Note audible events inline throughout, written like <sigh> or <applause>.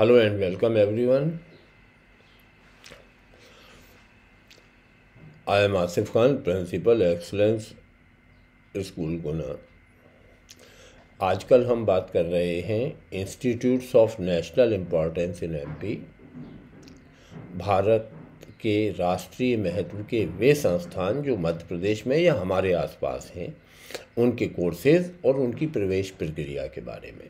Hello and welcome everyone I am Asif Khan principal excellence school Guna आजकल हम बात कर रहे हैं institutes of national importance in MP Bharat के राष्ट्रीय महत्व के वे संस्थान जो मध्य प्रदेश में या हमारे आसपास हैं उनके कोर्सेज और उनकी प्रवेश प्रक्रिया के बारे में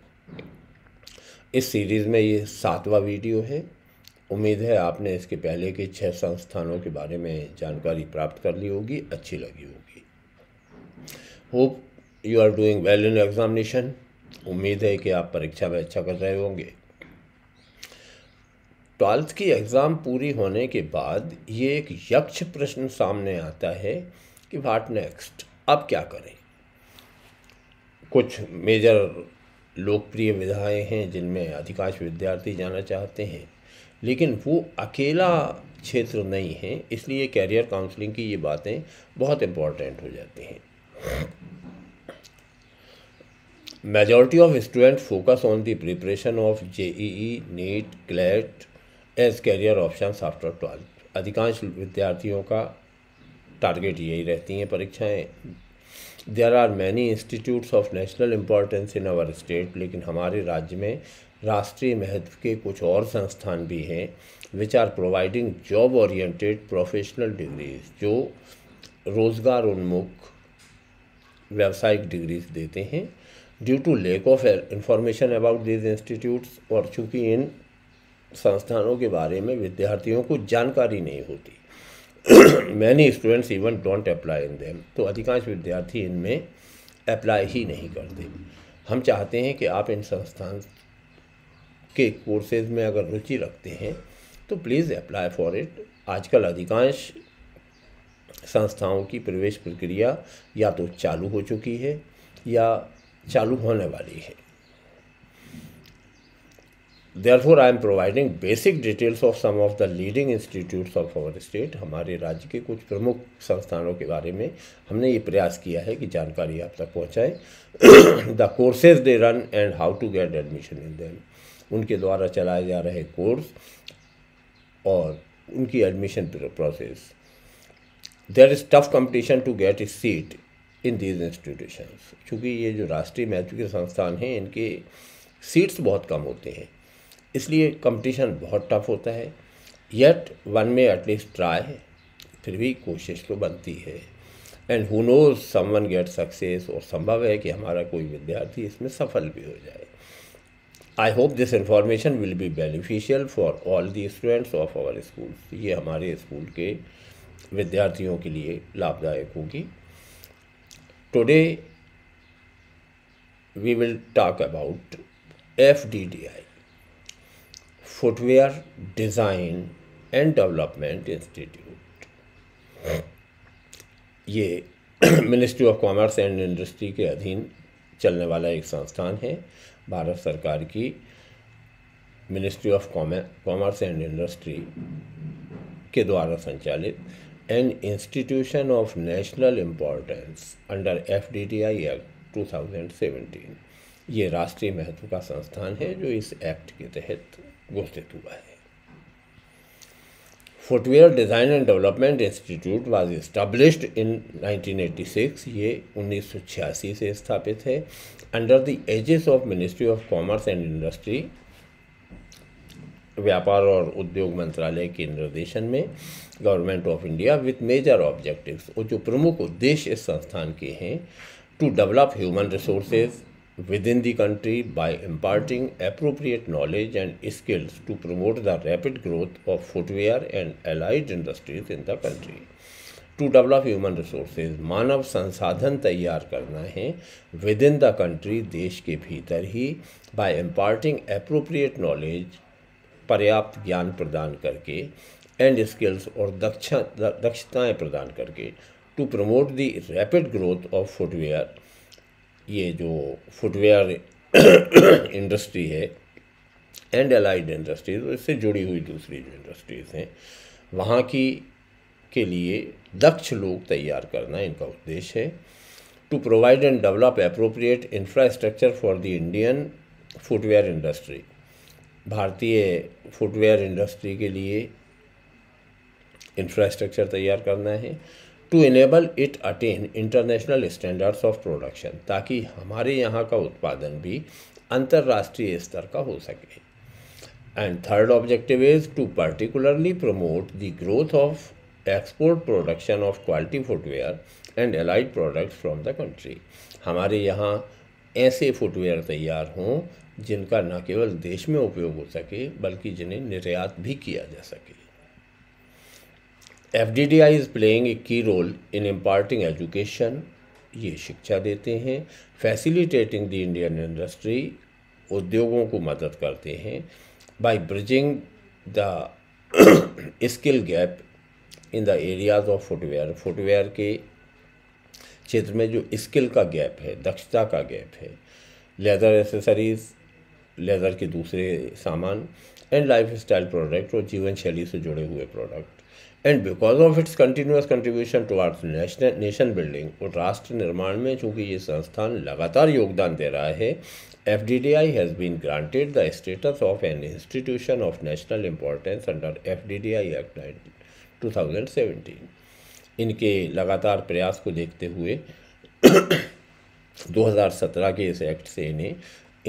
इस सीरीज़ में ये सातवां वीडियो है उम्मीद है आपने इसके पहले के छह संस्थानों के बारे में जानकारी प्राप्त कर ली होगी अच्छी लगी होगी hope you are doing well in examination उम्मीद है कि आप परीक्षा में अच्छा कर रहे होंगे ट्वेल्थ की एग्ज़ाम पूरी होने के बाद ये एक यक्ष प्रश्न सामने आता है कि वाट नेक्स्ट अब क्या करें कुछ मेजर लोकप्रिय विधाएँ हैं जिनमें अधिकांश विद्यार्थी जाना चाहते हैं लेकिन वो अकेला क्षेत्र नहीं है इसलिए कैरियर काउंसलिंग की ये बातें बहुत इम्पॉर्टेंट हो जाती हैं majority of student focus on the preparation of J E NEET CLAT as career option after twelfth अधिकांश विद्यार्थियों का टारगेट यही रहती हैं परीक्षाएं there are many institutes of national importance in our state लेकिन हमारे राज्य में राष्ट्रीय महत्व के कुछ और संस्थान भी हैं which are providing job oriented professional degrees जो रोज़गार उन्मुख व्यावसायिक डिग्रीज देते हैं due to lack of information about these institutes और चूँकि इन संस्थानों के बारे में विद्यार्थियों को जानकारी नहीं होती many students even don't apply in them तो अधिकांश विद्यार्थी इनमें अप्लाई ही नहीं करते हम चाहते हैं कि आप इन संस्थान के कोर्सेज में अगर रुचि रखते हैं तो प्लीज़ अप्लाई फॉर इट आजकल अधिकांश संस्थाओं की प्रवेश प्रक्रिया या तो चालू हो चुकी है या चालू होने वाली है therefore I am providing basic details of some of the leading institutes of our state हमारे राज्य के कुछ प्रमुख संस्थानों के बारे में हमने ये प्रयास किया है कि जानकारी आप तक पहुँचाएँ the courses they run and how to get admission in then उनके द्वारा चलाए जा रहे कोर्स और उनकी admission process there is tough competition to get a seat in these institutions चूँकि ये जो राष्ट्रीय महत्व के संस्थान हैं इनके सीट्स बहुत कम होते हैं इसलिए कंपटीशन बहुत टफ होता है येट वन में एटलीस्ट ट्राई फिर भी कोशिश तो बनती है and who knows someone get success और संभव है कि हमारा कोई विद्यार्थी इसमें सफल भी हो जाए I hope this information will be beneficial for all the students of our school ये हमारे स्कूल के विद्यार्थियों के लिए लाभदायक होगी today we will talk about F D D I footwear design and development institute ये ministry of commerce and industry के अधीन चलने वाला एक संस्थान है भारत सरकार की ministry of commerce and industry के द्वारा संचालित an institution of national importance under F D T I act two thousand seventeen ये राष्ट्रीय महत्व का संस्थान है जो इस एक्ट के तहत घोषित हुआ है footwear design and development institute was established in 1986 ये 1986 से स्थापित है under the aegis of ministry of commerce and industry व्यापार और उद्योग मंत्रालय के निर्देशन में government of India with major objectives और जो प्रमुख उद्देश्य इस संस्थान के हैं to develop human resources within the country by imparting appropriate knowledge and skills to promote the rapid growth of footwear and allied industries in the country. to develop human resources manav sansadhan taiyar karna hai within the country desh ke bhitar hi by imparting appropriate knowledge पर्याप्त ज्ञान प्रदान करके and skills और दक्षता दक्षताएं प्रदान करके to promote the rapid growth of footwear ये जो फुटवेयर इंडस्ट्री है एंड अलाइड इंडस्ट्रीज इससे जुड़ी हुई दूसरी जो इंडस्ट्रीज़ हैं वहाँ की के लिए दक्ष लोग तैयार करना इनका उद्देश्य है to provide and develop appropriate infrastructure for the Indian footwear industry भारतीय फुटवेयर इंडस्ट्री के लिए इंफ्रास्ट्रक्चर तैयार करना है to enable it attain international standards of production ताकि हमारे यहाँ का उत्पादन भी अंतर्राष्ट्रीय स्तर का हो सके and third objective is to particularly promote the growth of export production of quality footwear and allied products from the country हमारे यहाँ ऐसे फुटवेयर तैयार हों जिनका न केवल देश में उपयोग हो सके बल्कि जिन्हें निर्यात भी किया जा सके आई इज़ प्लेइंग ए की रोल इन इम्पार्टिंग एजुकेशन ये शिक्षा देते हैं फैसिलिटेटिंग द इंडियन इंडस्ट्री उद्योगों को मदद करते हैं by bridging the skill gap in the areas of footwear footwear के क्षेत्र में जो स्किल का गैप है दक्षता का गैप है लेदर एसेसरीज लेदर के दूसरे सामान एंड लाइफ स्टाइल प्रोडक्ट और जीवन शैली से जुड़े हुए product and because of its continuous contribution towards national nation building और राष्ट्र निर्माण में चूँकि ये संस्थान लगातार योगदान दे रहा है F D D I has been granted the status of an institution of national importance under F D D I act two thousand seventeen इनके लगातार प्रयास को देखते हुए <coughs> दो हज़ार सत्रह के इस एक्ट से इन्हें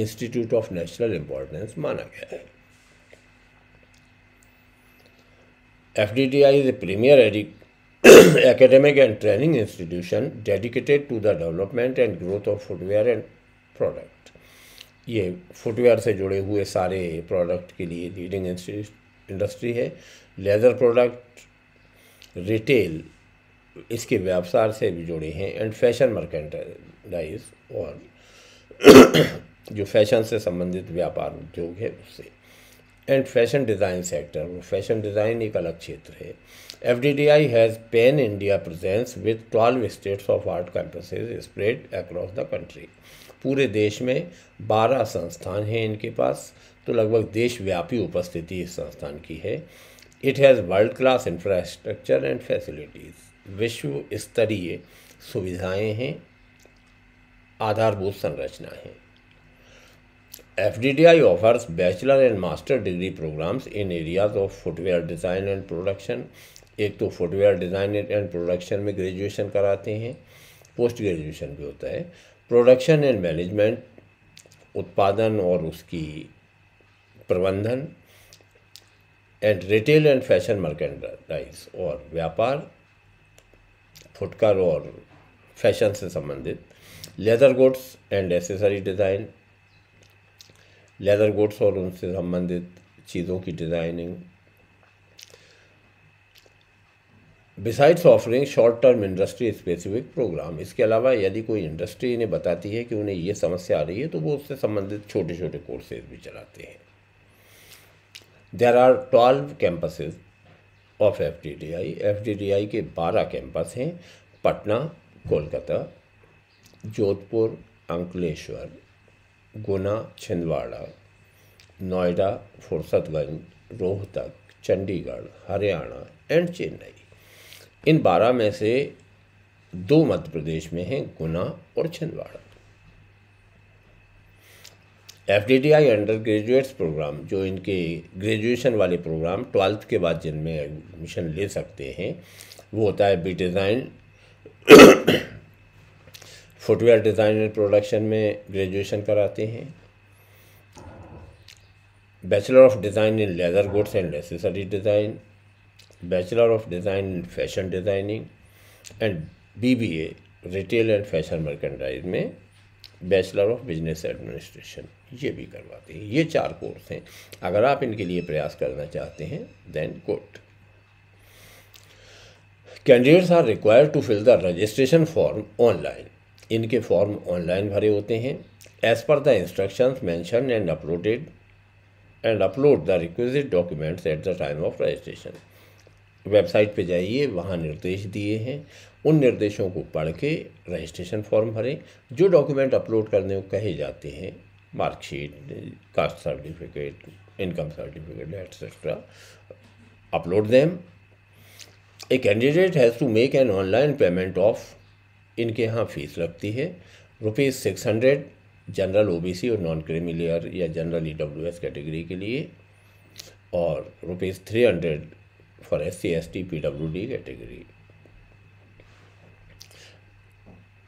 इंस्टीट्यूट ऑफ नेशनल इम्पोर्टेंस माना गया है F D T I is a premier academic and training institution dedicated to the development and growth of footwear and product ये फुटवेयर से जुड़े हुए सारे प्रोडक्ट के लिए लीडिंग इंडस्ट्री है लेदर प्रोडक्ट रिटेल इसके व्यापार से भी जुड़े हैं एंड फैशन मर्केंटाइज और <coughs> जो फैशन से संबंधित व्यापार उद्योग है उससे and fashion design sector fashion design एक अलग क्षेत्र है F D D I has pan India presence with twelve states of art campuses spread across the country पूरे देश में बारह संस्थान हैं इनके पास तो लगभग देशव्यापी उपस्थिति इस संस्थान की है it has world class infrastructure and facilities विश्व स्तरीय सुविधाएँ हैं आधारभूत संरचना है FDTI offers bachelor and master degree programs in areas of footwear design and production एक तो फुटवेयर डिज़ाइन एंड प्रोडक्शन में ग्रेजुएशन कराते हैं पोस्ट ग्रेजुएशन भी होता है प्रोडक्शन एंड मैनेजमेंट उत्पादन और उसकी प्रबंधन and retail and fashion merchandise और व्यापार फुटकर और फैशन से संबंधित leather goods and accessory design leather goods और उनसे संबंधित चीज़ों की designing besides offering short term industry specific program इसके अलावा यदि कोई इंडस्ट्री इन्हें बताती है कि उन्हें ये समस्या आ रही है तो वो उससे संबंधित छोटे छोटे कोर्सेज भी चलाते हैं there are twelve campuses of F D D I F D D I के बारह कैंपस हैं पटना कोलकाता जोधपुर अंकलेश्वर गुना छिंदवाड़ा नोएडा फुर्सतगंज रोहतक चंडीगढ़ हरियाणा एंड चेन्नई इन बारह में से दो मध्य प्रदेश में हैं गुना और Chhindwara F D T I under graduates program जो इनके ग्रेजुएशन वाले प्रोग्राम ट्वेल्थ के बाद जिनमें एडमिशन ले सकते हैं वो होता है B design footwear design and production में ग्रेजुएशन कराते हैं bachelor of design in leather goods and necessary design bachelor of design in fashion designing and BBA retail and fashion merchandise में बैचलर ऑफ बिजनेस एडमिनिस्ट्रेशन ये भी करवाते हैं ये चार कोर्स हैं अगर आप इनके लिए प्रयास करना चाहते हैं then good candidates are required to fill the registration form online इनके फॉर्म ऑनलाइन भरे होते हैं as per the instructions mention and uploaded and upload the requisite documents at the time of registration website पे जाइए वहाँ निर्देश दिए हैं उन निर्देशों को पढ़ के रजिस्ट्रेशन फॉर्म भरें जो डॉक्यूमेंट अपलोड करने को कहे जाते हैं marksheet caste certificate income certificate etcetera upload दें a candidate has to make an online payment of इनके यहाँ फ़ीस लगती है rupees six hundred general OBC और नॉन क्रीमिलियर या जनरल ई कैटेगरी के लिए और rupees three hundred for S C S T P W D category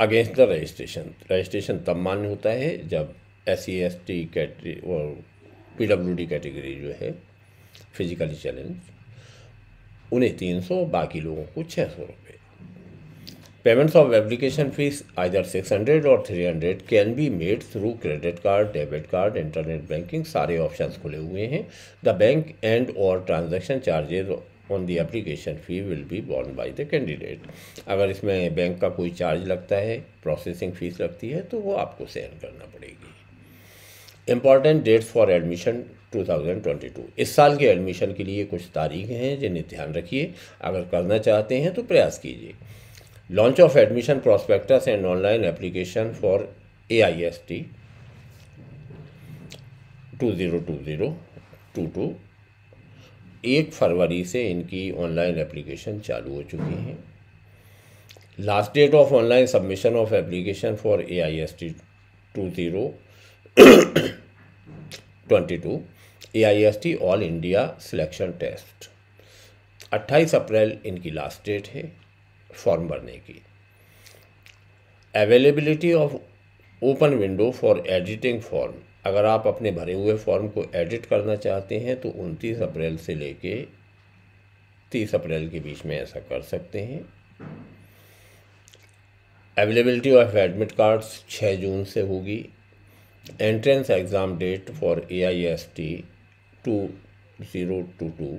against the registration registration तब मान्य होता है जब S C S T category और पी डब्ल्यू डी कैटेगरी जो है फिजिकली चैलेंज उन्हें तीन सौ बाकी लोगों को छः सौ रुपये payments of application fees are six hundred और three hundred can be made through credit card debit card internet banking सारे ऑप्शंस खुले हुए हैं द बैंक एंड और transaction charges on the application fee will be borne by the candidate अगर इसमें bank का कोई चार्ज लगता है प्रोसेसिंग फ़ीस लगती है तो वो आपको शेयर करना पड़ेगी इंपॉर्टेंट डेट्स फॉर एडमिशन 2022 इस साल के एडमिशन के लिए कुछ तारीखें हैं जिन्हें ध्यान रखिए अगर करना चाहते हैं तो प्रयास कीजिए launch of admission and online application for A I S T two zero two zero two two एक फरवरी से इनकी ऑनलाइन एप्लीकेशन चालू हो चुकी है last date of online submission of application for A I S T two zero twenty two A I S T all India selection test अट्ठाईस अप्रैल इनकी लास्ट डेट है फॉर्म भरने की availability of open window for editing form अगर आप अपने भरे हुए फॉर्म को एडिट करना चाहते हैं तो उनतीस अप्रैल से लेके तीस अप्रैल के बीच में ऐसा कर सकते हैं अवेलेबिलिटी ऑफ एडमिट कार्ड्स छः जून से होगी entrance exam date for A I S T two zero two two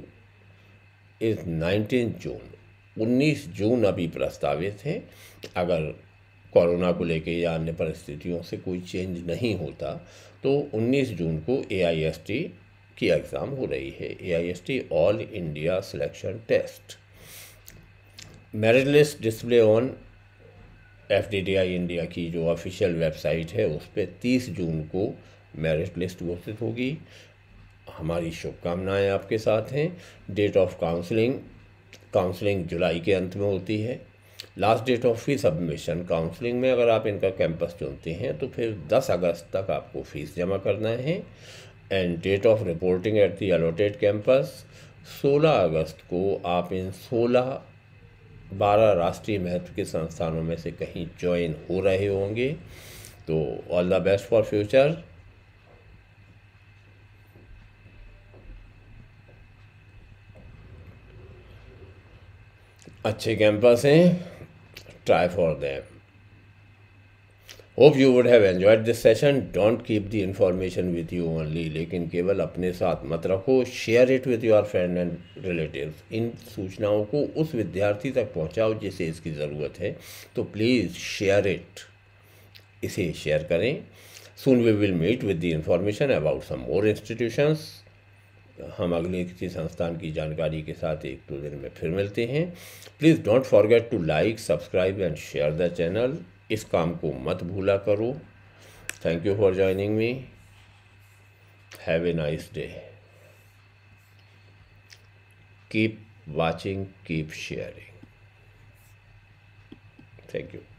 is nineteen June 19 जून अभी प्रस्तावित है अगर कोरोना को लेकर या अन्य परिस्थितियों से कोई चेंज नहीं होता तो 19 जून को ए की एग्ज़ाम हो रही है A all India selection test merit list display on F India की जो ऑफिशियल वेबसाइट है उस पर तीस जून को मेरिट लिस्ट घोषित होगी हमारी शुभकामनाएं आपके साथ हैं डेट ऑफ काउंसलिंग काउंसलिंग जुलाई के अंत में होती है last date of fees submission counselling में अगर आप इनका कैंपस चुनते हैं तो फिर 10 अगस्त तक आपको फ़ीस जमा करना है and date of reporting at the allotted campus 16 अगस्त को आप इन 16 बारह राष्ट्रीय महत्व के संस्थानों में से कहीं ज्वाइन हो रहे होंगे तो all the best for future अच्छे कैंपस हैं try for them hope you would have enjoyed this session don't keep the information with you only लेकिन केवल अपने साथ मत रखो share it with your friend and relative इन सूचनाओं को उस विद्यार्थी तक पहुँचाओ जिसे इसकी ज़रूरत है तो प्लीज़ शेयर इट इसे शेयर करें soon we will meet with the information about some more institutions हम अगले किसी संस्थान की जानकारी के साथ एक दो दिन में फिर मिलते हैं please don't forget to like subscribe and share the channel इस काम को मत भूला करो thank you for joining me have a nice day keep watching keep sharing thank you